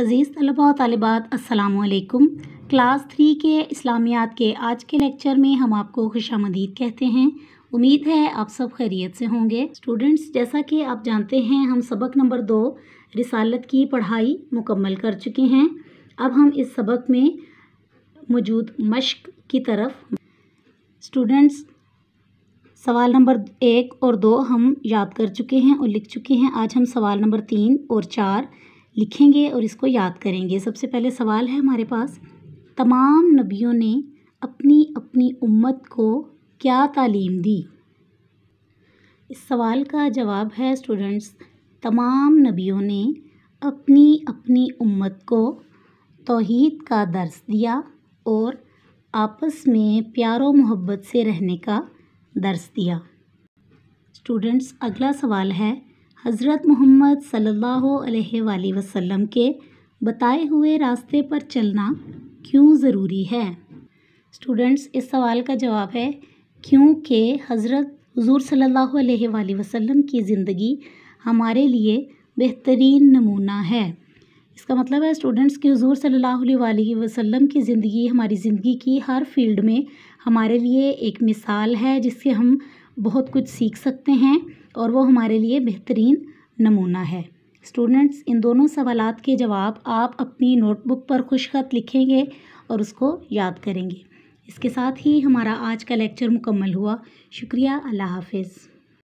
अज़ीज़ तलबा तलबात असलकुम class three के इस्लामियात के आज के लेक्चर में हम आपको खुश आमदीद कहते हैं उम्मीद है आप सब खैरियत से होंगे स्टूडेंट्स जैसा कि आप जानते हैं हम सबक नंबर दो रिसालत की पढ़ाई मुकम्मल कर चुके हैं अब हम इस सबक में मौजूद मश्क की तरफ स्टूडेंट्स सवाल नंबर एक और दो हम याद कर चुके हैं और लिख चुके हैं आज हम सवाल नंबर तीन और चार लिखेंगे और इसको याद करेंगे सबसे पहले सवाल है हमारे पास तमाम नबियों ने अपनी अपनी उम्मत को क्या तालीम दी इस सवाल का जवाब है स्टूडेंट्स तमाम नबियों ने अपनी अपनी उम्मत को तोहहीद का दर्स दिया और आपस में प्यार मोहब्बत से रहने का दर्स दिया स्टूडेंट्स अगला सवाल है हज़रत मोहम्मद सल्ला वसम के बताए हुए रास्ते पर चलना क्यों ज़रूरी है स्टूडेंट्स इस सवाल का जवाब है क्योंकि हज़रत हजूर सल्ला वसम की ज़िंदगी हमारे लिए बेहतरीन नमूना है इसका मतलब है स्टूडेंट्स कि हजूर सल्ला वसम की ज़िंदगी हमारी ज़िंदगी की हर फील्ड में हमारे लिए एक मिसाल है जिससे हम बहुत कुछ सीख सकते हैं और वो हमारे लिए बेहतरीन नमूना है स्टूडेंट्स इन दोनों सवाल के जवाब आप अपनी नोटबुक पर खुशखत लिखेंगे और उसको याद करेंगे इसके साथ ही हमारा आज का लेक्चर मुकम्मल हुआ शुक्रिया अल्लाह हाफिज़